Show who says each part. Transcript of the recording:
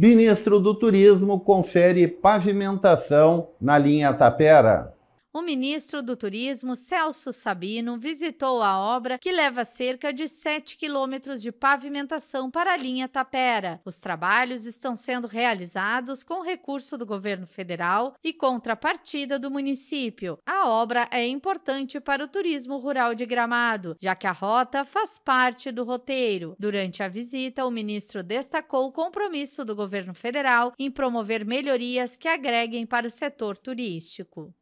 Speaker 1: Ministro do Turismo confere pavimentação na linha Tapera
Speaker 2: o ministro do Turismo, Celso Sabino, visitou a obra, que leva cerca de 7 quilômetros de pavimentação para a linha Tapera. Os trabalhos estão sendo realizados com recurso do governo federal e contrapartida do município. A obra é importante para o turismo rural de Gramado, já que a rota faz parte do roteiro. Durante a visita, o ministro destacou o compromisso
Speaker 3: do governo federal em promover melhorias que agreguem para o setor turístico.